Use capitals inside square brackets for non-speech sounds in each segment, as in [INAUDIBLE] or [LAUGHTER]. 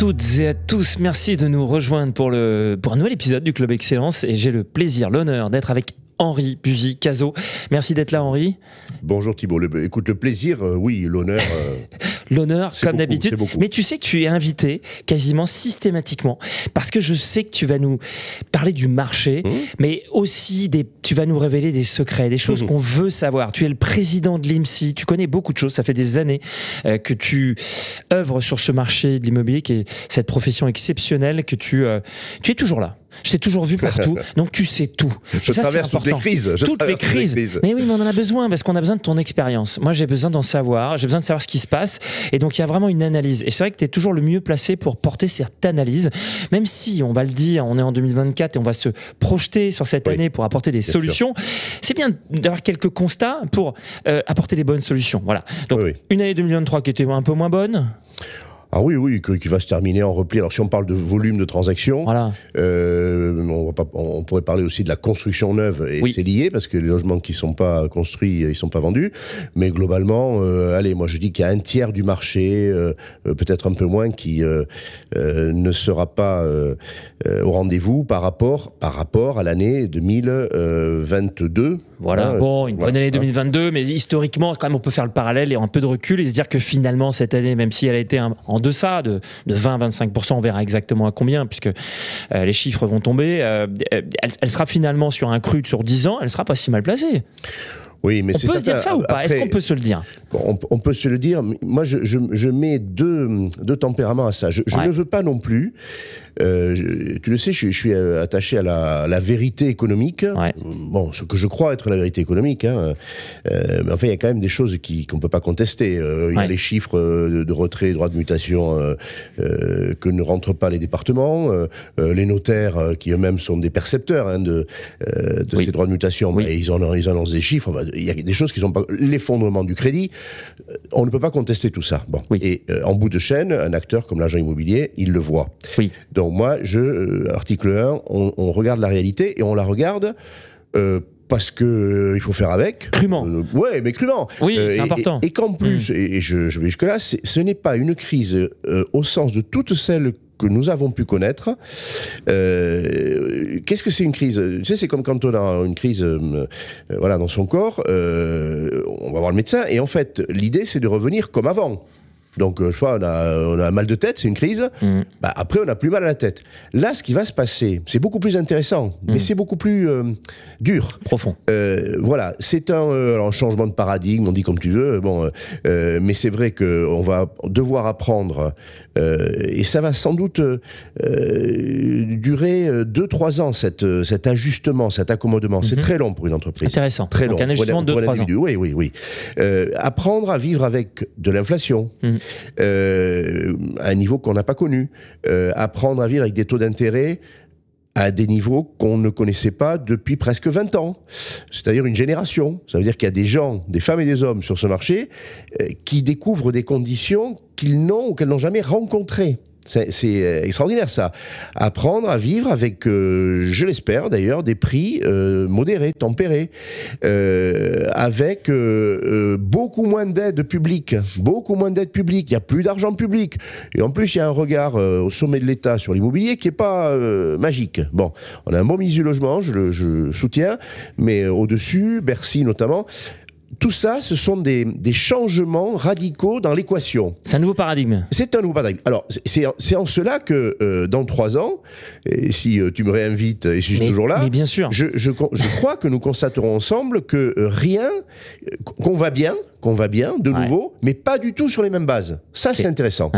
toutes et à tous, merci de nous rejoindre pour, le, pour un nouvel épisode du Club Excellence et j'ai le plaisir, l'honneur d'être avec Henri Buzy Cazot. Merci d'être là, Henri. Bonjour Thibault. écoute, le plaisir, euh, oui, l'honneur. Euh, [LAUGHS] l'honneur comme d'habitude. Mais tu sais que tu es invité quasiment systématiquement parce que je sais que tu vas nous parler du marché, mmh. mais aussi des, tu vas nous révéler des secrets, des choses mmh. qu'on veut savoir. Tu es le président de l'IMSI, tu connais beaucoup de choses. Ça fait des années euh, que tu oeuvres sur ce marché de l'immobilier qui est cette profession exceptionnelle que tu, euh, tu es toujours là. Je t'ai toujours vu partout, [LAUGHS] donc tu sais tout. Je ça, traverse toutes les crises. toutes les crises. Mais oui, mais on en a besoin parce qu'on a besoin de ton expérience. Moi, j'ai besoin d'en savoir, j'ai besoin de savoir ce qui se passe. Et donc, il y a vraiment une analyse. Et c'est vrai que tu es toujours le mieux placé pour porter cette analyse, même si, on va le dire, on est en 2024 et on va se projeter sur cette année pour apporter des solutions. C'est bien d'avoir quelques constats pour euh, apporter les bonnes solutions. Voilà. Donc, une année 2023 qui était un peu moins bonne. Ah oui, oui, qui va se terminer en repli. Alors si on parle de volume de transactions, euh, on, pourrait parler aussi de la construction neuve, et c'est lié, parce que les logements qui ne sont pas construits, euh, ils ne sont pas vendus. Mais globalement, euh, allez, moi je dis qu'il y a un tiers du marché, peut-être un peu moins, qui ne sera pas au rendez-vous par rapport, par rapport à l'année 2022. Voilà. bon, une bonne année 2022, mais historiquement, quand même, on peut faire le parallèle et un peu de recul et se dire que finalement, cette année, même si elle a été en deçà de, 20-25%, on verra exactement à combien, puisque euh, les chiffres vont tomber, euh, elle, sera finalement sur un cru sur 10 ans, elle sera pas si mal placée. Oui, mais on peut se dire ça ou pas Est-ce qu'on peut se le dire on, peut se le dire. Moi, je, mets deux, deux, tempéraments à ça. Je, ne veux pas non plus. Euh, tu le sais, je, suis euh, attaché à la, vérité économique. Bon, ce que je crois être la vérité économique. Hein. Euh, mais enfin, il y a quand même des choses qu'on ne peut pas contester. il y a les chiffres de, de retrait, droits de mutation que ne rentrent pas les départements, les notaires qui eux-mêmes sont des percepteurs hein, de, ces droits de mutation. ils, en, ils des chiffres il y a des choses qui sont pas. L'effondrement du crédit, euh, on ne peut pas contester tout ça. Bon. Et euh, en bout de chaîne, un acteur comme l'agent immobilier, il le voit. Donc moi, je, euh, article 1, on, regarde la réalité et on la regarde. parce que il faut faire avec. Crûment. ouais, mais crûment. Oui, c'est important. Et, qu'en plus, mm. et, je, je vais jusque là, ce n'est pas une crise au sens de toutes celles que nous avons pu connaître. Euh, qu'est-ce que c'est une crise Tu sais, c'est comme quand on a une crise euh, euh, voilà, dans son corps, on va voir le médecin, et en fait, l'idée, c'est de revenir comme avant. Donc, euh, je on a, euh, on mal de tête, c'est une crise. Mm. Bah, après, on a plus mal à la tête. Là, ce qui va se passer, c'est beaucoup plus intéressant, mm. mais c'est beaucoup plus euh, dur. Profond. voilà, c'est un, changement de paradigme, on dit comme tu veux. Bon, mais c'est vrai qu'on va devoir apprendre, et ça va sans doute durer 2-3 ans, cet ajustement, cet accommodement. C'est mm-hmm. très long pour une entreprise. Intéressant. Très long. un ajustement de 2 ans. Oui, oui, oui. apprendre à vivre avec de l'inflation. Mm-hmm. Euh, à un niveau qu'on n'a pas connu. Euh, apprendre à vivre avec des taux d'intérêt à des niveaux qu'on ne connaissait pas depuis presque 20 ans, c'est-à-dire une génération. Ça veut dire qu'il y a des gens, des femmes et des hommes sur ce marché, euh, qui découvrent des conditions qu'ils n'ont ou qu'elles n'ont jamais rencontrées. C'est euh, extraordinaire ça. Apprendre à vivre avec, euh, je l'espère d'ailleurs, des prix euh, modérés, tempérés, avec beaucoup moins d'aide publique, beaucoup moins d'aide publique. Il n'y a plus d'argent public. Et en plus, il y a un regard au sommet de l'État sur l'immobilier qui n'est pas magique. Bon, on a un bon mise du logement, je le je soutiens, mais au-dessus, Bercy notamment, tout ça, ce sont des, changements radicaux dans l'équation. C'est un nouveau paradigme. C'est un nouveau paradigme. Alors, c'est en cela que euh, dans trois ans, et si euh, tu me réinvites et si je suis toujours là, Je, crois que nous constaterons ensemble que euh, rien, qu'on va bien, qu'on va bien de nouveau, mais pas du tout sur les mêmes bases. Ça, c'est intéressant.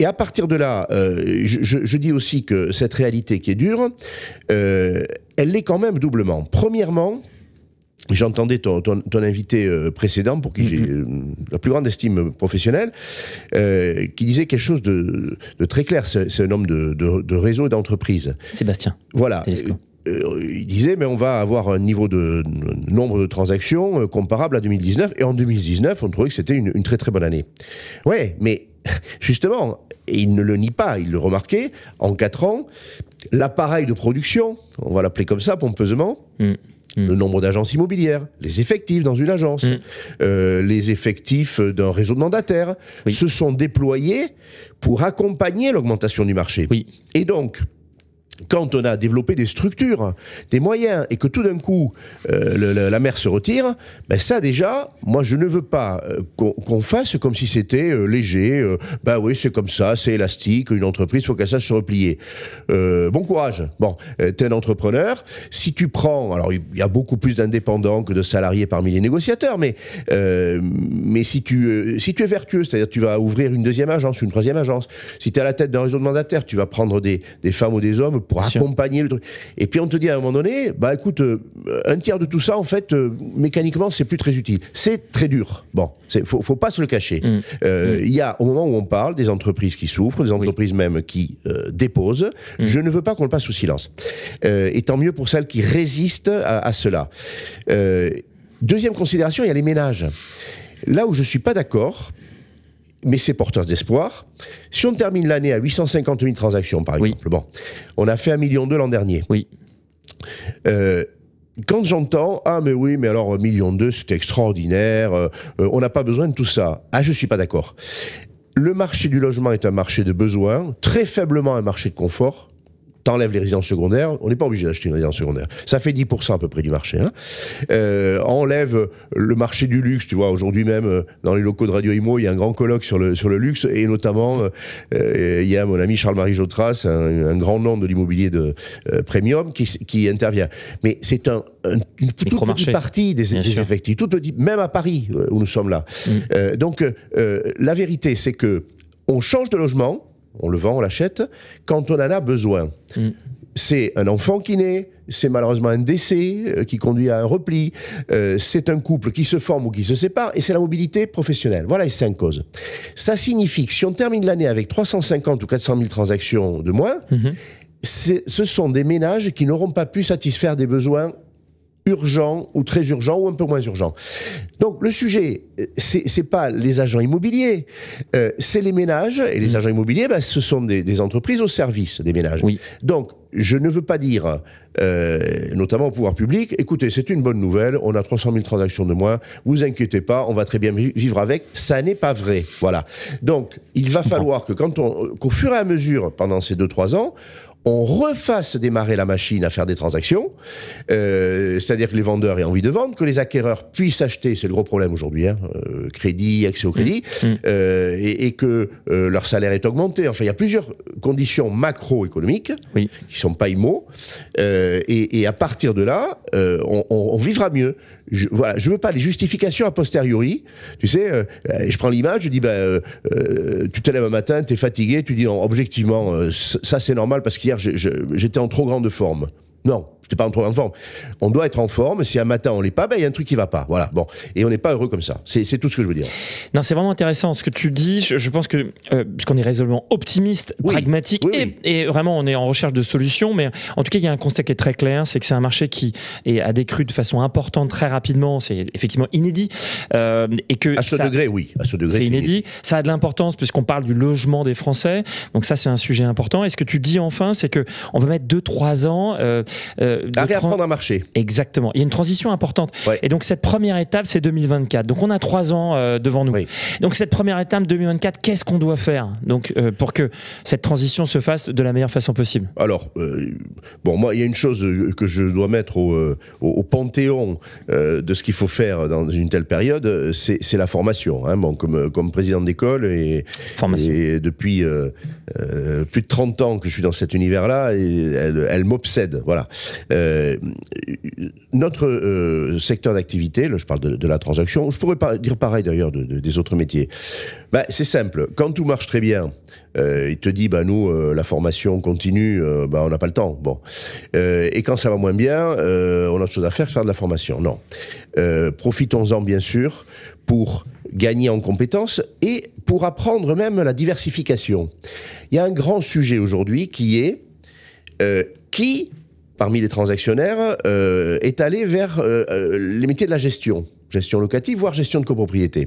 et à partir de là, je, dis aussi que cette réalité qui est dure, elle l'est quand même doublement. Premièrement, J'entendais ton, invité euh, précédent, pour qui j'ai euh, la plus grande estime professionnelle, euh, qui disait quelque chose de, très clair. C'est un homme de, réseau et d'entreprise. Sébastien. Voilà. il disait mais on va avoir un niveau de nombre de transactions comparable à 2019 et en 2019 on trouvait que c'était une, très très bonne année. Ouais, mais [LAUGHS] justement, et il ne le nie pas, il le remarquait, en quatre ans, l'appareil de production, on va l'appeler comme ça pompeusement, mm. Hmm. Le nombre d'agences immobilières, les effectifs dans une agence, hmm. euh, les effectifs d'un réseau de mandataires, se sont déployés pour accompagner l'augmentation du marché. Et donc, quand on a développé des structures, des moyens, et que tout d'un coup, euh, la mer se retire, ben ça déjà, moi je ne veux pas euh, qu'on fasse comme si c'était euh, léger, ben oui c'est comme ça, c'est élastique, une entreprise, faut qu'elle sache se replier. bon courage. Bon, t'es un entrepreneur, si tu prends, alors il y a beaucoup plus d'indépendants que de salariés parmi les négociateurs, mais, mais si, tu, si tu es vertueux, c'est-à-dire tu vas ouvrir une deuxième agence, une troisième agence, si tu es à la tête d'un réseau de mandataires, tu vas prendre des, des femmes ou des hommes pour accompagner le truc. Et puis on te dit à un moment donné, bah écoute, euh, un tiers de tout ça, en fait, euh, mécaniquement, c'est plus très utile. C'est très dur. Bon, faut, faut pas se le cacher. Mm. Euh, il y a, au moment où on parle, des entreprises qui souffrent, des entreprises même qui déposent. Mm. Je ne veux pas qu'on le passe sous silence. et tant mieux pour celles qui résistent à, à cela. deuxième considération, il y a les ménages. Là où je suis pas d'accord, mais c'est porteur d'espoir. Si on termine l'année à 850 000 transactions, par exemple, bon, on a fait 1,2 million l'an dernier. Oui. Euh, quand j'entends ah mais oui mais alors million deux c'est extraordinaire euh, euh, on n'a pas besoin de tout ça ah je suis pas d'accord le marché du logement est un marché de besoin très faiblement un marché de confort t'enlèves les résidences secondaires, on n'est pas obligé d'acheter une résidence secondaire. Ça fait 10% à peu près du marché. Hein. Euh, enlève le marché du luxe, tu vois, aujourd'hui même, euh, dans les locaux de Radio Imo, il y a un grand colloque sur le, sur le luxe, et notamment, euh, il y a mon ami Charles-Marie Jotras, un, grand nom de l'immobilier de premium, qui, qui, intervient. Mais c'est un, une toute petite partie des, des effectifs, toute même à Paris, où nous sommes là. Mm. donc, la vérité, c'est que on change de logement, on le vend, on l'achète, quand on en a besoin. Mm. C'est un enfant qui naît, c'est malheureusement un décès euh, qui conduit à un repli, euh, c'est un couple qui se forme ou qui se sépare, et c'est la mobilité professionnelle. Voilà les cinq causes. Ça signifie que si on termine l'année avec 350 ou 400 000 transactions de moins, mhm. ce sont des ménages qui n'auront pas pu satisfaire des besoins urgent ou très urgent ou un peu moins urgent. Donc le sujet, euh, c'est pas les agents immobiliers, euh, c'est les ménages et les mm. agents immobiliers, ben, ce sont des, entreprises au service des ménages. Donc je ne veux pas dire, euh, notamment au pouvoir public, écoutez, c'est une bonne nouvelle, on a 300 000 transactions de moins, vous inquiétez pas, on va très bien vivre avec. Ça n'est pas vrai. Voilà. Donc, il va falloir que quand on, qu'au fur et à mesure, pendant ces 2-3 ans, on refasse démarrer la machine à faire des transactions, euh, c'est-à-dire que les vendeurs aient envie de vendre, que les acquéreurs puissent acheter, c'est le gros problème aujourd'hui, hein, euh, crédit, accès au crédit, mmh. Mmh. Euh, et, que leur salaire est augmenté. Enfin, il y a plusieurs conditions macroéconomiques qui ne sont pas IMO, et, à partir de là, on vivra mieux je, voilà, je veux pas les justifications a posteriori. Tu sais, euh, euh, je prends l'image, je dis, ben, euh, tu te lèves un matin, tu es fatigué, tu dis, objectivement, ça c'est normal parce qu'hier j'étais en trop grande forme. Non, je n'étais pas en forme. On doit être en forme. Si un matin on l'est pas, ben, il y a un truc qui va pas. Voilà. Bon, et on n'est pas heureux comme ça. C'est tout ce que je veux dire. Non, c'est vraiment intéressant ce que tu dis. Je, pense que euh, puisqu'on est résolument optimiste, pragmatique, Et, vraiment on est en recherche de solutions. Mais en tout cas, il y a un constat qui est très clair, c'est que c'est un marché qui est, a décru de façon importante très rapidement. C'est effectivement inédit euh, et que à ce degré, oui, à ce degré, c'est inédit. Ça a de l'importance puisqu'on parle du logement des Français. Donc ça, c'est un sujet important. Et ce que tu dis enfin, c'est que on va mettre 2-3 ans. Euh, euh, à réapprendre un marché Exactement. Il y a une transition importante. Et donc, cette première étape, c'est 2024. Donc, on a trois ans euh, devant nous. Donc, cette première étape 2024, qu'est-ce qu'on doit faire donc, euh, pour que cette transition se fasse de la meilleure façon possible Alors, euh, bon, moi, il y a une chose que je dois mettre au, panthéon de ce qu'il faut faire dans une telle période, c'est la formation. Hein. Bon, comme, comme président d'école et, depuis plus de 30 ans que je suis dans cet univers-là, elle, elle m'obsède. Voilà. Euh, notre euh, secteur d'activité, là je parle de, la transaction, je pourrais dire pareil d'ailleurs de, des autres métiers. Bah, c'est simple, quand tout marche très bien, euh, il te dit, bah, nous, la formation continue, bah, on n'a pas le temps. Bon. et quand ça va moins bien, on a autre chose à faire que faire de la formation. Non. Profitons-en, bien sûr, pour gagner en compétences et pour apprendre même la diversification. Il y a un grand sujet aujourd'hui qui est qui parmi les transactionnaires euh, est allé vers euh, euh, les métiers de la gestion gestion locative, voire gestion de copropriété.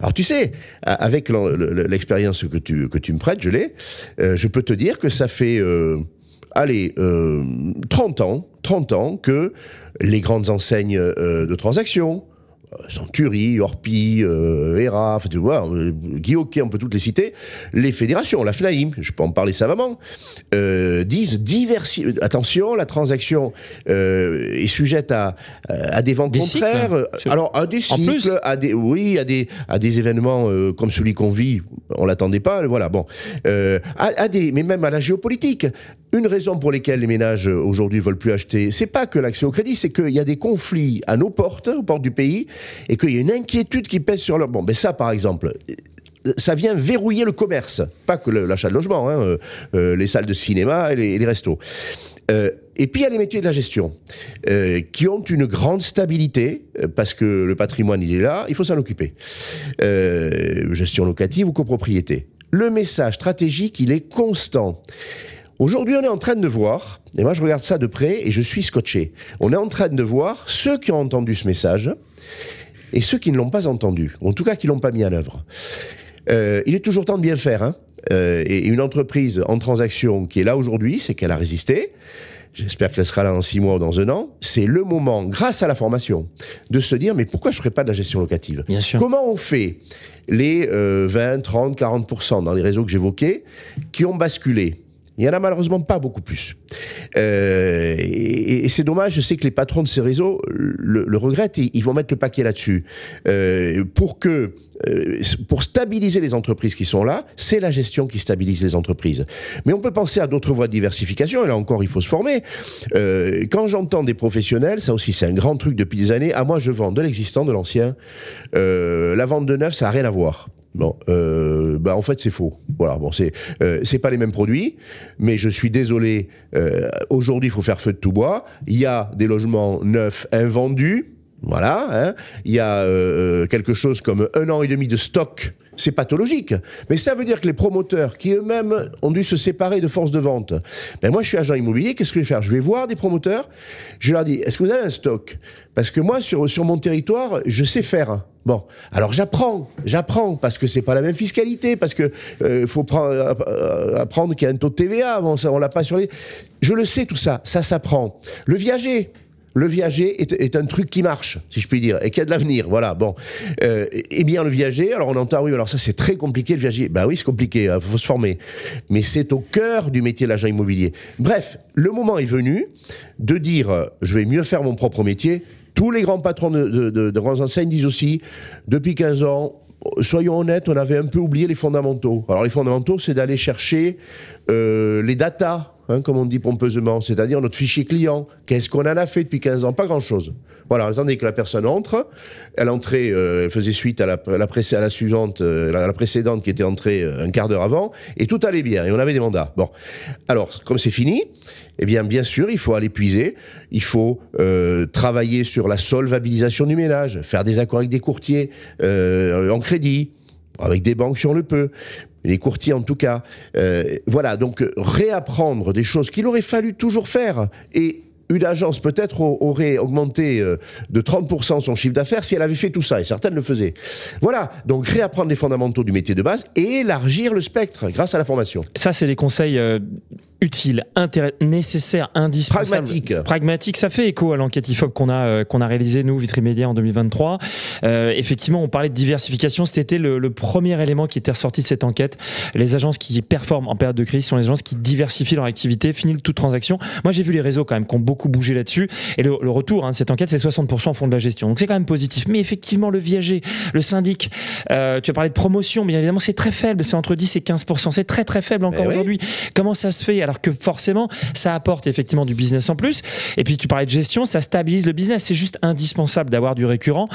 Alors tu sais, avec l'expérience que tu, que tu me prêtes, je l'ai, je peux te dire que ça fait allez, 30 ans, 30 ans que les grandes enseignes de transactions, euh, Centurie, Orpi, euh, ERA, tu vois, euh, on peut toutes les citer, les fédérations, la FNAIM, je peux en parler savamment, euh, disent diversi attention, la transaction est sujette à, à des ventes contraires, hein, alors à des cycles, à des, oui, à des, à des événements comme celui qu'on vit, on l'attendait pas, voilà, bon, à des, mais même à la géopolitique, une raison pour laquelle les ménages euh, aujourd'hui veulent plus acheter, c'est pas que l'accès au crédit, c'est qu'il y a des conflits à nos portes, aux portes du pays, et qu'il y a une inquiétude qui pèse sur leur. Bon, ben ça, par exemple, euh, ça vient verrouiller le commerce, pas que l'achat de logement, hein, euh, les salles de cinéma et les, restos. et puis il y a les métiers de la gestion, qui ont une grande stabilité, parce que le patrimoine, il est là, il faut s'en occuper. gestion locative ou copropriété. Le message stratégique, il est constant. Aujourd'hui, on est en train de voir, et moi je regarde ça de près et je suis scotché, on est en train de voir ceux qui ont entendu ce message et ceux qui ne l'ont pas entendu, en tout cas qui ne l'ont pas mis à œuvre. Euh, il est toujours temps de bien faire. Hein euh, et une entreprise en transaction qui est là aujourd'hui, c'est qu'elle a résisté. J'espère qu'elle sera là dans six mois ou dans un an. C'est le moment, grâce à la formation, de se dire mais pourquoi je ne ferai pas de la gestion locative bien sûr. Comment on fait les 20, 30, 40 dans les réseaux que j'évoquais qui ont basculé il n'y en a malheureusement pas beaucoup plus. Euh, et, c'est dommage, je sais que les patrons de ces réseaux le, regrettent, et ils vont mettre le paquet là-dessus. Euh, pour que euh, pour stabiliser les entreprises qui sont là, c'est la gestion qui stabilise les entreprises. Mais on peut penser à d'autres voies de diversification, et là encore, il faut se former. quand j'entends des professionnels, ça aussi c'est un grand truc depuis des années, à ah, moi je vends de l'existant, de l'ancien, la vente de neuf, ça n'a rien à voir. Bon, euh, bah en fait c'est faux. Voilà, bon c'est euh, c'est pas les mêmes produits, mais je suis désolé. Euh, aujourd'hui, il faut faire feu de tout bois. Il y a des logements neufs invendus. Voilà, hein. il y a quelque chose comme un an et demi de stock c'est pathologique. Mais ça veut dire que les promoteurs qui eux-mêmes ont dû se séparer de force de vente, Mais ben moi je suis agent immobilier, qu'est-ce que je vais faire Je vais voir des promoteurs, je leur dis, est-ce que vous avez un stock Parce que moi sur, sur mon territoire, je sais faire. Bon, alors j'apprends, j'apprends parce que c'est pas la même fiscalité, parce que euh, faut euh, apprendre qu'il y a un taux de TVA, bon, ça, on l'a pas sur les. Je le sais tout ça, ça s'apprend. Le viager, le viager est, un truc qui marche, si je puis dire, et qui a de l'avenir. Voilà, bon. Euh, eh bien, le viager, alors on entend, oui, alors ça c'est très compliqué le viager. Ben oui, c'est compliqué, il hein, faut se former. Mais c'est au cœur du métier de l'agent immobilier. Bref, le moment est venu de dire, euh, je vais mieux faire mon propre métier. Tous les grands patrons de, grandes enseignes disent aussi, depuis 15 ans, oh, soyons honnêtes, on avait un peu oublié les fondamentaux. Alors les fondamentaux, c'est d'aller chercher euh, les datas Hein, comme on dit pompeusement, c'est-à-dire notre fichier client. Qu'est-ce qu'on en a fait depuis 15 ans Pas grand-chose. Voilà, attendez que la personne entre. elle entrait, euh, elle faisait suite à la, à euh, la précédente qui était entrée euh, un quart d'heure avant, et tout allait bien, et on avait des mandats. Bon. Alors, comme c'est fini, eh bien, bien sûr, il faut aller puiser, il faut travailler sur la solvabilisation du ménage, faire des accords avec des courtiers, en crédit, avec des banques si on le peut, les courtiers en tout cas. Euh, voilà, donc réapprendre des choses qu'il aurait fallu toujours faire et une agence peut-être aurait augmenté euh, de 30% son chiffre d'affaires si elle avait fait tout ça, et certaines le faisaient. Voilà, donc réapprendre les fondamentaux du métier de base et élargir le spectre grâce à la formation. Ça, c'est des conseils euh, utile, nécessaire, indispensable, pragmatique. Pragmatique, ça fait écho à l'enquête IFOP qu'on a euh, qu'on a réalisée nous Vitry Média en 2023. Euh, effectivement, on parlait de diversification, c'était le, le, premier élément qui était ressorti de cette enquête. Les agences qui performent en période de crise sont les agences qui diversifient leur activité, finissent toute transaction. Moi, j'ai vu les réseaux quand même qui ont beaucoup bougé là-dessus et le, retour hein, de cette enquête, c'est 60% fond de la gestion. Donc c'est quand même positif, mais effectivement le viager, le syndic, euh, tu as parlé de promotion, bien évidemment, c'est très faible, c'est entre 10 et 15%, c'est très très faible ben encore aujourd'hui. Comment ça se fait alors que forcément, ça apporte effectivement du business en plus. Et puis, tu parlais de gestion, ça stabilise le business. C'est juste indispensable d'avoir du récurrent.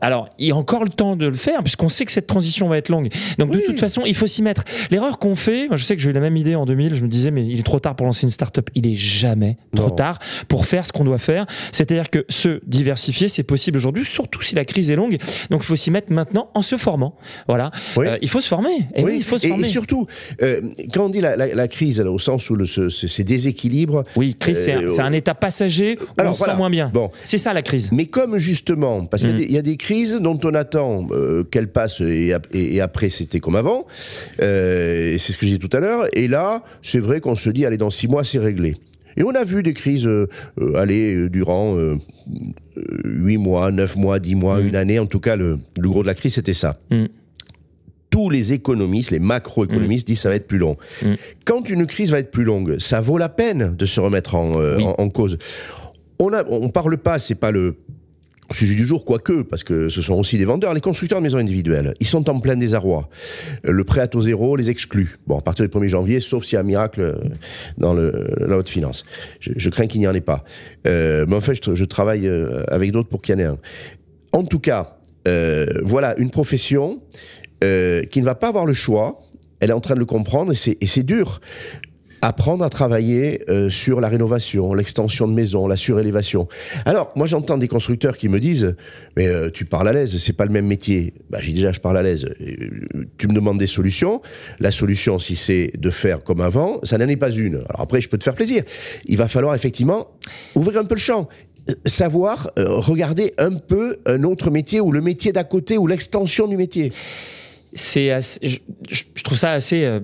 Alors, il y a encore le temps de le faire, puisqu'on sait que cette transition va être longue. Donc, de toute façon, il faut s'y mettre. L'erreur qu'on fait, moi, je sais que j'ai eu la même idée en 2000, je me disais, mais il est trop tard pour lancer une start-up. Il est jamais trop tard pour faire ce qu'on doit faire. C'est-à-dire que se diversifier, c'est possible aujourd'hui, surtout si la crise est longue. Donc, il faut s'y mettre maintenant en se formant. Voilà. Euh, il faut se former. Et eh oui. il faut se former. Et surtout, euh, quand on dit la, crise, au sens sous ces déséquilibres. Oui, crise, c'est un, euh, état passager on se sent moins bien. C'est ça la crise. Mais comme justement, parce qu'il y, a mm. des crises dont on attend euh, qu'elles passent et, après c'était comme avant, euh, c'est ce que je disais tout à l'heure, et là, c'est vrai qu'on se dit, allez, dans six mois, c'est réglé. Et on a vu des crises aller durant huit mois, neuf mois, dix mois, mm. une année. En tout cas, le, gros de la crise, c'était ça. Mm tous les économistes, les macroéconomistes, mm. disent que ça va être plus long. Mm. Quand une crise va être plus longue, ça vaut la peine de se remettre en, euh, cause. On ne on parle pas, c'est pas le sujet du jour, quoique, parce que ce sont aussi des vendeurs, les constructeurs de maisons individuelles, ils sont en plein désarroi. Le prêt à taux zéro les exclut. Bon, à partir du 1er janvier, sauf s'il y a un miracle euh, dans la haute finance. Je, je crains qu'il n'y en ait pas. Euh, mais en fait, je, travaille avec d'autres pour qu'il y en ait un. En tout cas, voilà, une profession euh, qui ne va pas avoir le choix. Elle est en train de le comprendre et c'est dur. Apprendre à travailler euh, sur la rénovation, l'extension de maison, la surélévation. Alors, moi j'entends des constructeurs qui me disent Mais euh, tu parles à l'aise, c'est pas le même métier. Bah, j'ai déjà, je parle à l'aise. Tu me demandes des solutions. La solution, si c'est de faire comme avant, ça n'en est pas une. Alors après, je peux te faire plaisir. Il va falloir effectivement ouvrir un peu le champ savoir regarder un peu un autre métier ou le métier d'à côté ou l'extension du métier c'est je, trouve ça assez euh,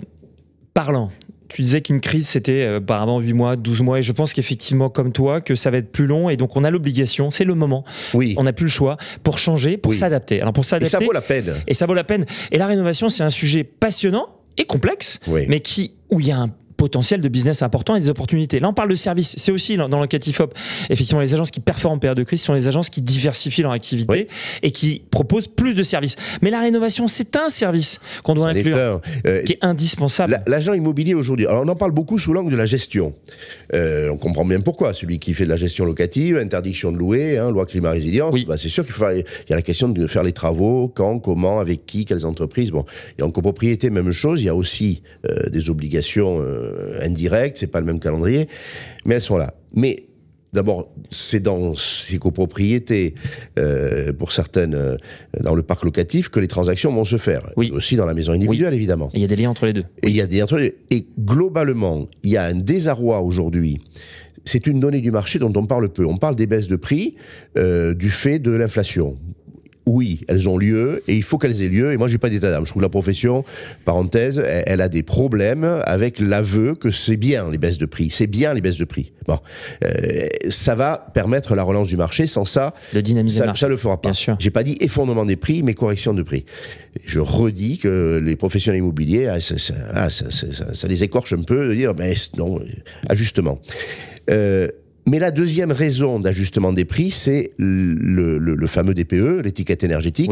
parlant. Tu disais qu'une crise, c'était euh, apparemment 8 mois, 12 mois, et je pense qu'effectivement, comme toi, que ça va être plus long, et donc on a l'obligation, c'est le moment, oui. on n'a plus le choix, pour changer, pour s'adapter. pour s'adapter... Et ça vaut la peine. Et ça vaut la peine. Et la rénovation, c'est un sujet passionnant et complexe, mais qui, où il y a un, potentiel de business important et des opportunités. Là, on parle de services. C'est aussi dans l'enquête Effectivement, les agences qui performent en période de crise sont les agences qui diversifient leur activité et qui proposent plus de services. Mais la rénovation, c'est un service qu'on doit inclure, euh, qui est indispensable. L'agent immobilier aujourd'hui, alors on en parle beaucoup sous l'angle de la gestion. Euh, on comprend bien pourquoi. Celui qui fait de la gestion locative, interdiction de louer, hein, loi climat résilience, bah c'est sûr qu'il y a la question de faire les travaux, quand, comment, avec qui, quelles entreprises. Bon, et en copropriété, même chose. Il y a aussi euh, des obligations euh, indirect, c'est pas le même calendrier, mais elles sont là. Mais D'abord, c'est dans ces copropriétés, euh, pour certaines, euh, dans le parc locatif, que les transactions vont se faire. Oui. Aussi dans la maison individuelle, évidemment. il y a des liens entre les deux. Et il y a des entre Et globalement, il y a un désarroi aujourd'hui. C'est une donnée du marché dont on parle peu. On parle des baisses de prix du fait de l'inflation oui, elles ont lieu et il faut qu'elles aient lieu. Et moi, j'ai pas d'état d'âme. Je trouve que la profession, parenthèse, elle, a des problèmes avec l'aveu que c'est bien les baisses de prix. C'est bien les baisses de prix. Bon, euh, ça va permettre la relance du marché. Sans ça, le dynamisme ça, le fera pas. J'ai pas dit effondrement des prix, mais correction de prix. Je redis que les professionnels immobiliers, ah, ah, ça, ça, ça, les écorche un peu de dire, mais ben, non, euh, ajustement. Euh, mais la deuxième raison d'ajustement des prix, c'est le, fameux DPE, l'étiquette énergétique.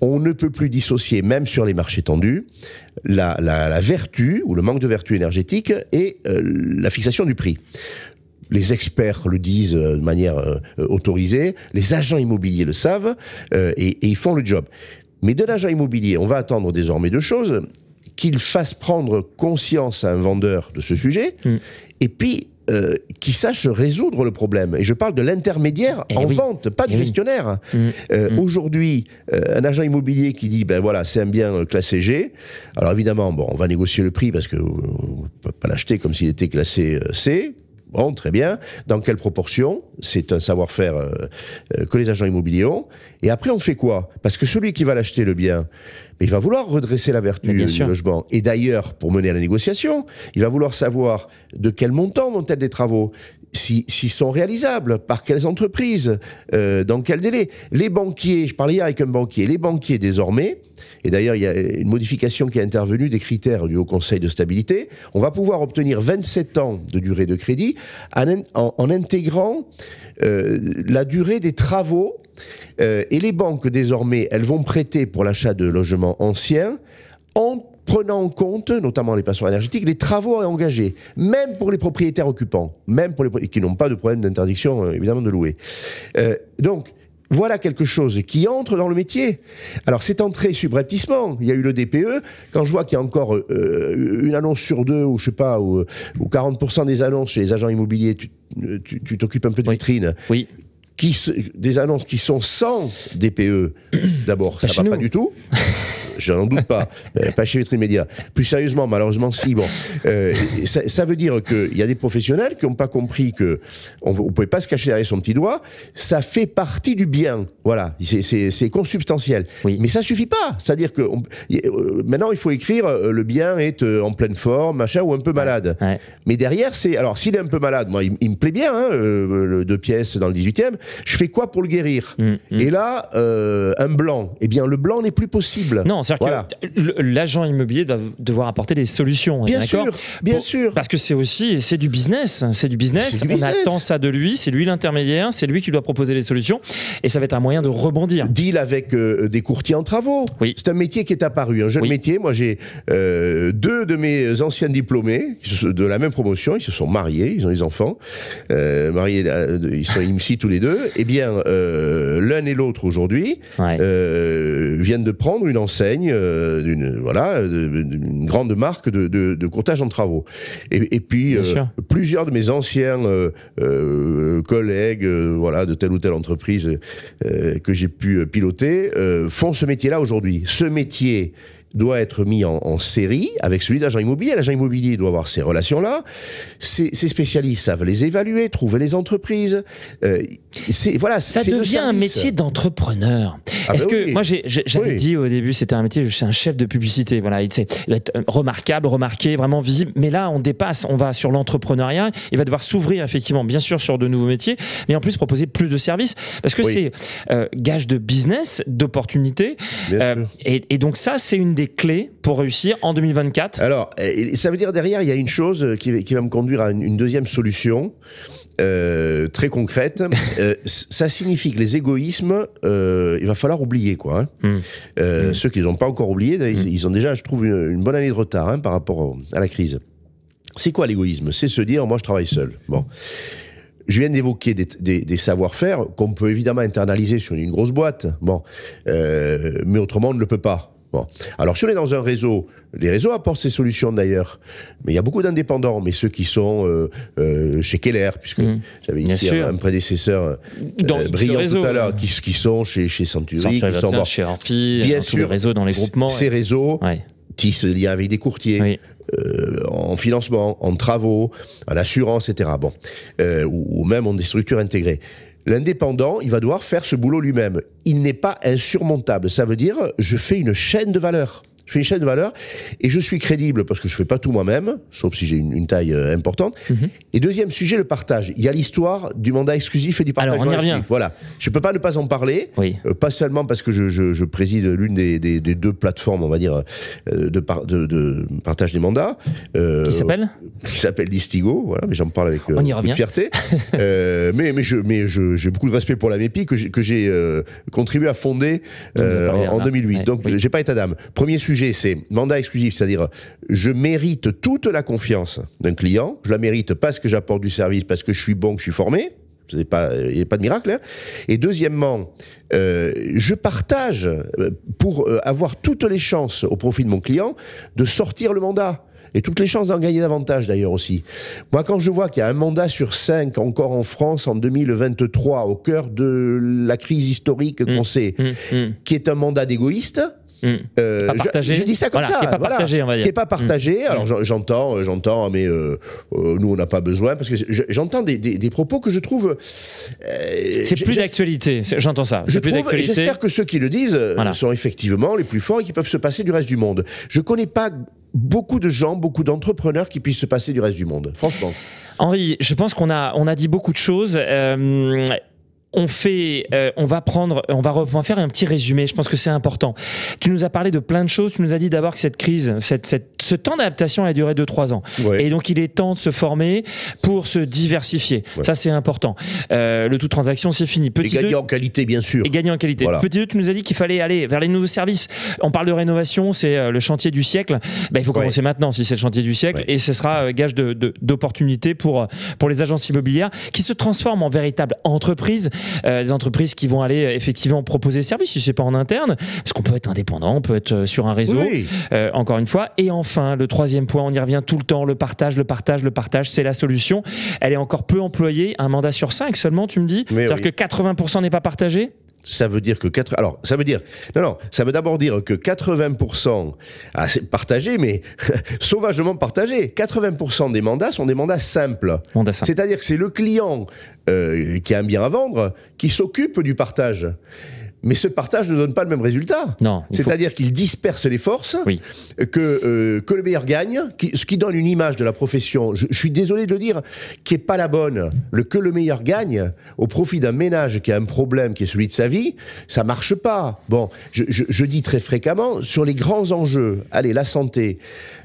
On ne peut plus dissocier, même sur les marchés tendus, la, vertu ou le manque de vertu énergétique et euh, la fixation du prix les experts le disent euh, de manière euh, autorisée, les agents immobiliers le savent et, ils font le job. Mais de l'agent immobilier, on va attendre désormais deux choses qu'il fasse prendre conscience à un vendeur de ce sujet, mm. et puis euh, qui sache résoudre le problème. Et je parle de l'intermédiaire eh en vente, pas de eh gestionnaire. Mm. Euh, mm. Aujourd'hui, euh, un agent immobilier qui dit, ben voilà, c'est un bien classé G. Alors évidemment, bon, on va négocier le prix parce que ne peut pas l'acheter comme s'il était classé C. Bon, très bien. Dans quelle proportion C'est un savoir-faire euh, euh, que les agents immobiliers ont. Et après, on fait quoi Parce que celui qui va l'acheter, le bien, il va vouloir redresser la vertu du logement. Et d'ailleurs, pour mener à la négociation, il va vouloir savoir de quel montant vont être les travaux s'ils sont réalisables, par quelles entreprises, euh, dans quel délai. Les banquiers, je parlais hier avec un banquier, les banquiers désormais, et d'ailleurs il y a une modification qui est intervenue des critères du Haut Conseil de stabilité, on va pouvoir obtenir 27 ans de durée de crédit en, intégrant euh, la durée des travaux. Euh, et les banques désormais, elles vont prêter pour l'achat de logements anciens en prenant en compte, notamment les passions énergétiques, les travaux à engager, même pour les propriétaires occupants, même pour les qui n'ont pas de problème d'interdiction, euh, évidemment, de louer. Euh, donc, voilà quelque chose qui entre dans le métier. Alors c'est entré subrepticement. Il y a eu le DPE. Quand je vois qu'il y a encore euh, une annonce sur deux, ou je sais pas, ou, 40% des annonces chez les agents immobiliers, tu t'occupes un peu de vitrine. Oui. Qui des annonces qui sont sans DPE, d'abord, ça ne bah, va pas du tout. [LAUGHS] je n'en doute pas, [LAUGHS] euh, pas chez Média. Plus sérieusement, malheureusement, si. Bon, euh, ça, veut dire qu'il y a des professionnels qui n'ont pas compris que ne pouvait pas se cacher derrière son petit doigt. Ça fait partie du bien. Voilà, c'est consubstantiel. Oui. Mais ça suffit pas. C'est-à-dire que euh, maintenant, il faut écrire le bien est en pleine forme, machin, ou un peu malade. Mais derrière, c'est. Alors, s'il est un peu malade, moi, il, me plaît bien, hein, deux pièces dans le 18e, je fais quoi pour le guérir hum, hum. Et là, un blanc. Eh bien, le blanc n'est plus possible. Non, c'est-à-dire que l'agent immobilier doit devoir apporter des solutions. Bien sûr, bien sûr. Parce que c'est aussi, c'est du business, c'est du business. on attend ça de lui, c'est lui l'intermédiaire, c'est lui qui doit proposer les solutions, et ça va être un moyen de rebondir. Deal avec euh, des courtiers en travaux. Oui. C'est un métier qui est apparu, un jeune métier. Moi, j'ai euh, deux de mes anciens diplômés de la même promotion, ils se sont mariés, ils ont des enfants, euh, mariés, ils sont IMSI tous les deux. Eh bien, l'un et l'autre aujourd'hui viennent de prendre une enseigne euh, d'une voilà, grande marque de, de, en travaux. Et, puis, euh, plusieurs de mes anciens euh, collègues voilà, de telle ou telle entreprise que j'ai pu piloter font ce métier-là aujourd'hui. Ce métier doit être mis en, série avec celui d'agent immobilier. L'agent immobilier doit avoir ces relations-là. Ces, spécialistes savent les évaluer, trouver les entreprises. Euh, voilà, ça devient un métier d'entrepreneur. Ah Est-ce bah que moi j'avais dit au début c'était un métier, je suis un chef de publicité. Voilà, il, va être euh, remarquable, remarqué, vraiment visible. Mais là, on dépasse, on va sur l'entrepreneuriat. Il va devoir s'ouvrir effectivement, bien sûr, sur de nouveaux métiers, mais en plus proposer plus de services parce que c'est euh, gage de business, d'opportunités. Euh, et, et donc ça, c'est une des clés pour réussir en 2024 Alors, ça veut dire derrière, il y a une chose euh, qui, va me conduire à une, deuxième solution. Euh, très concrète, [LAUGHS] euh, ça signifie que les égoïsmes, il va falloir oublier quoi. Hein. Mm. Mm. Ceux qui n'ont pas encore oublié, mm. ils, ont déjà, je trouve, une, bonne année de retard hein, par rapport à la crise. C'est quoi l'égoïsme C'est se dire, moi je travaille seul. Bon. Je viens d'évoquer des, savoir-faire qu'on peut évidemment internaliser sur une grosse boîte, bon, mais autrement on ne le peut pas. Bon. Alors, si on est dans un réseau, les réseaux apportent ces solutions d'ailleurs. Mais il y a beaucoup d'indépendants, mais ceux qui sont euh, euh, chez Keller, puisque mmh. j'avais ici un, prédécesseur euh, brillant tout à l'heure, qui, sont chez, chez Century, qui sont chez Orpi, bien sûr, dans les groupements. Ces réseaux qui se lient avec des courtiers. en financement, en travaux, en assurance, etc. Bon, ou, ou, même en des structures intégrées. L'indépendant, il va devoir faire ce boulot lui-même. Il n'est pas insurmontable. Ça veut dire, je fais une chaîne de valeur. Je fais une chaîne de valeur et je suis crédible parce que je fais pas tout moi-même, sauf si j'ai une, taille euh, importante. Mhm. Et deuxième sujet, le partage. Il y a l'histoire du mandat exclusif et du partage. Alors, on y revient. Voilà. Je peux pas ne pas en parler. Euh, pas seulement parce que je, préside l'une des, deux plateformes, on va dire, euh, de, de, partage des mandats. qui s'appelle Qui s'appelle Listigo. Voilà, mais j'en parle avec fierté. [LAUGHS] mais mais j'ai mais je, beaucoup de respect pour la MEPI que j'ai contribué à fonder en, 2008. Donc, je j'ai pas état d'âme. Premier sujet c'est mandat exclusif, c'est-à-dire je mérite toute la confiance d'un client, je la mérite parce que j'apporte du service, parce que je suis bon, que je suis formé, il n'y a pas de miracle. Hein. Et deuxièmement, euh, je partage euh, pour euh, avoir toutes les chances au profit de mon client de sortir le mandat. Et toutes les chances d'en gagner davantage d'ailleurs aussi. Moi, quand je vois qu'il y a un mandat sur cinq encore en France en 2023, au cœur de la crise historique mmh. qu'on sait, mmh. Mmh. qui est un mandat d'égoïste, euh, je, dis ça comme ça. Qui n'est pas partagé, pas mm. partagé. Alors j'entends, euh, j'entends, mais euh, nous on n'a pas besoin parce que j'entends des, propos que je trouve. c'est plus d'actualité. J'entends ça. Je J'espère que ceux qui le disent sont effectivement les plus forts et qui peuvent se passer du reste du monde. Je connais pas beaucoup de gens, beaucoup d'entrepreneurs qui puissent se passer du reste du monde. Franchement. Henri, je pense qu'on a, on a dit beaucoup de choses on fait, euh, on va prendre, on va, faire un petit résumé. Je pense que c'est important. Tu nous as parlé de plein de choses. Tu nous as dit d'abord que cette crise, ce temps d'adaptation a duré 2 trois ans. Et donc, il est temps de se former pour se diversifier. Ça, c'est important. Euh, le tout transaction, c'est fini. Petit et gagner en qualité, bien sûr. Et gagner en qualité. Petit 2, tu nous as dit qu'il fallait aller vers les nouveaux services. On parle de rénovation, c'est euh, le chantier du siècle. Bah, il faut commencer maintenant si c'est le chantier du siècle. Et ce sera gage d'opportunité de, pour, pour les agences immobilières qui se transforment en véritables entreprises euh, des entreprises qui vont aller euh, effectivement proposer des services, si c'est pas en interne, parce qu'on peut être indépendant, on peut être euh, sur un réseau, euh, encore une fois. Et enfin, le troisième point, on y revient tout le temps, le partage, le partage, le partage, c'est la solution. Elle est encore peu employée, un mandat sur cinq seulement, tu me dis. C'est-à-dire que 80% n'est pas partagé ça veut dire que alors ça veut dire non non ça veut d'abord dire que 80% ah, partagé mais [LAUGHS] sauvagement partagé 80% des mandats sont des mandats simples c'est-à-dire que c'est le client euh, qui a un bien à vendre qui s'occupe du partage mais ce partage ne donne pas le même résultat. Non. C'est-à-dire qu'il disperse les forces, oui. que, euh, que le meilleur gagne, ce qui donne une image de la profession, je, suis désolé de le dire, qui n'est pas la bonne. Le que le meilleur gagne au profit d'un ménage qui a un problème qui est celui de sa vie, ça marche pas. Bon, je, dis très fréquemment, sur les grands enjeux, allez, la santé,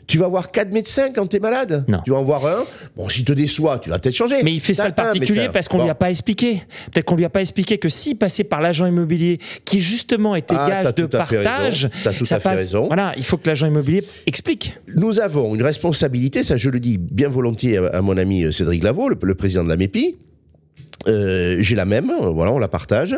tu vas voir quatre médecins quand tu es malade Tu vas en voir un. Bon, s'il te déçoit, tu vas peut-être changer. Mais il fait ça le particulier parce qu'on ne lui a pas expliqué. Peut-être qu'on lui a pas expliqué que si passer par l'agent immobilier, qui justement est ah, gage de partage. tout ça à fait raison. Voilà, il faut que l'agent immobilier explique. Nous avons une responsabilité, ça je le dis bien volontiers à, mon ami euh, Cédric Lavaux, le, le président de la MEPI, euh, j'ai la même, voilà, on la partage.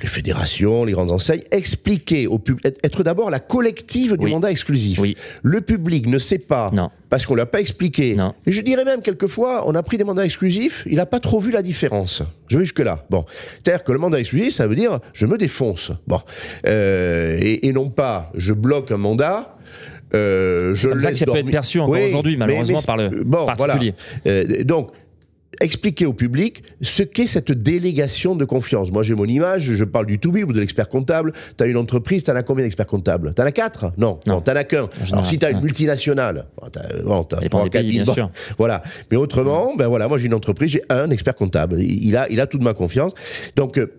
Les fédérations, les grandes enseignes, expliquer au public, être d'abord la collective du mandat exclusif. Oui. Le public ne sait pas, non. parce qu'on ne l'a pas expliqué. Et je dirais même, quelquefois, on a pris des mandats exclusifs, il n'a pas trop vu la différence. Je vais jusque-là. Bon. C'est-à-dire que le mandat exclusif, ça veut dire je me défonce. Bon. Euh, et, non pas je bloque un mandat. Euh, c'est comme ça que ça peut être perçu encore aujourd'hui, malheureusement, par le bon, particulier. Voilà. Euh, donc, expliquer au public ce qu'est cette délégation de confiance. Moi, j'ai mon image, je parle du tout ou de l'expert comptable. Tu as une entreprise, tu en as combien d'experts comptables Tu en as quatre Non, tu n'en as qu'un. Alors, si tu as une multinationale, tu as, as Voilà. Mais autrement, ben voilà, moi, j'ai une entreprise, j'ai un expert comptable. Il a, il a toute ma confiance. Donc, euh,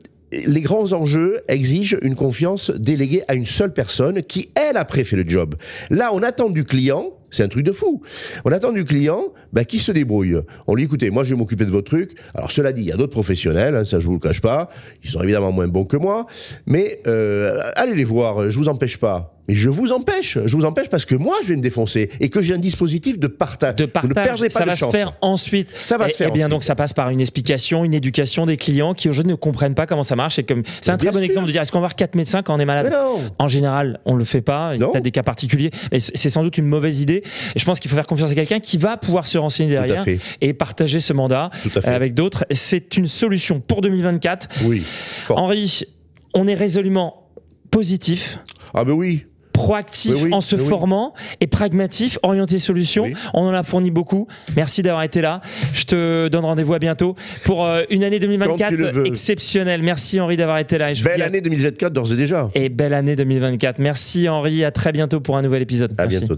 les grands enjeux exigent une confiance déléguée à une seule personne qui, elle, après, fait le job. Là, on attend du client c'est un truc de fou. On attend du client ben, qui se débrouille. On lui dit, écoutez, moi je vais m'occuper de votre truc. Alors cela dit, il y a d'autres professionnels, hein, ça je vous le cache pas, ils sont évidemment moins bons que moi, mais euh, allez les voir, je vous empêche pas. Mais je vous empêche, je vous empêche parce que moi je vais me défoncer et que j'ai un dispositif de partage. De partage, vous ne perdez pas ça de va chance. se faire ensuite. Ça va eh, se faire. et eh bien donc ça passe par une explication, une éducation des clients qui aujourd'hui ne comprennent pas comment ça marche et comme c'est un très bon exemple de dire est-ce qu'on va voir quatre médecins quand on est malade En général, on le fait pas. Il y a des cas particuliers, mais c'est sans doute une mauvaise idée. Et je pense qu'il faut faire confiance à quelqu'un qui va pouvoir se renseigner derrière et partager ce mandat euh, avec d'autres. C'est une solution pour 2024. Oui. Henri, on est résolument positif. Ah ben oui proactif en se formant et pragmatif, orienté solution. On en a fourni beaucoup. Merci d'avoir été là. Je te donne rendez-vous à bientôt pour euh, une année 2024 exceptionnelle. Merci Henri d'avoir été là. belle année 2024 d'ores et déjà. Et belle année 2024. Merci Henri. À très bientôt pour un nouvel épisode. À bientôt.